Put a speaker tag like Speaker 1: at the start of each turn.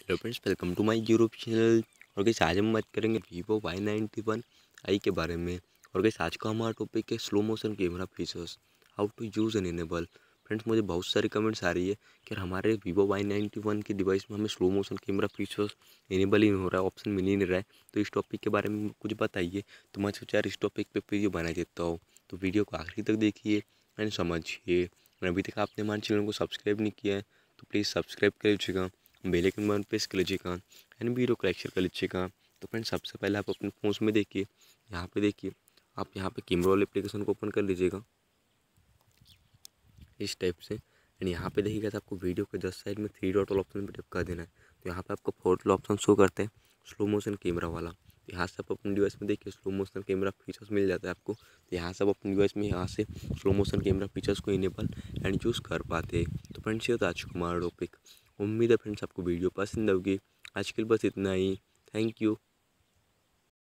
Speaker 1: hello friends welcome to my Europe channel और कैसे आज हम बात करेंगे Vivo Y ninety one i के बारे में और कैसे आज का हमारा टॉपिक है slow motion camera features how to use an enable friends मुझे बहुत सारी कमेंट्स आ रही है कि हमारे वीवो वाई नाइन्टी वन की डिवाइस में हमें slow motion camera features enable ही नहीं हो रहा है ऑप्शन मिल ही नहीं रहा है तो इस टॉपिक के बारे में कुछ बताइए तो मैं सोचा यार इस टॉपिक पर वीडियो बना देता हूँ तो वीडियो को आखिरी तक देखिए एंड समझिए अभी तक आपने हमारे चैनल को सब्सक्राइब नहीं किया है तो प्लीज़ सब्सक्राइब कर लीजिएगा बेले के मन प्रेस कर लीजिएगा एंड वीडियो को कर लीजिएगा तो फ्रेंड सबसे पहले आप अपने फ़ोन में देखिए यहाँ पे देखिए आप यहाँ पे कैमरा वाले एप्लीकेशन को ओपन कर लीजिएगा इस टाइप से एंड यहाँ पे देखिएगा तो आपको वीडियो के जस्ट साइड में थ्री डॉट वाला ऑप्शन पर टिप कर देना है तो यहाँ पे आपको फोर वाला ऑप्शन शो करते हैं स्लो मोशन कैमरा वाला तो यहाँ से आप अपने डिवाइस में देखिए स्लो मोशन कैमरा फीचर्स मिल जाता है आपको तो यहाँ से आप अपने डिवाइस में यहाँ से स्लो मोशन कैमरा फीचर्स को इनेबल एंड चूज कर पाते हैं तो फ्रेंड्स ये तो आज कुमार टॉपिक उम्मीद है फ्रेंड्स आपको वीडियो पसंद आओगी आज के लिए बस इतना ही थैंक यू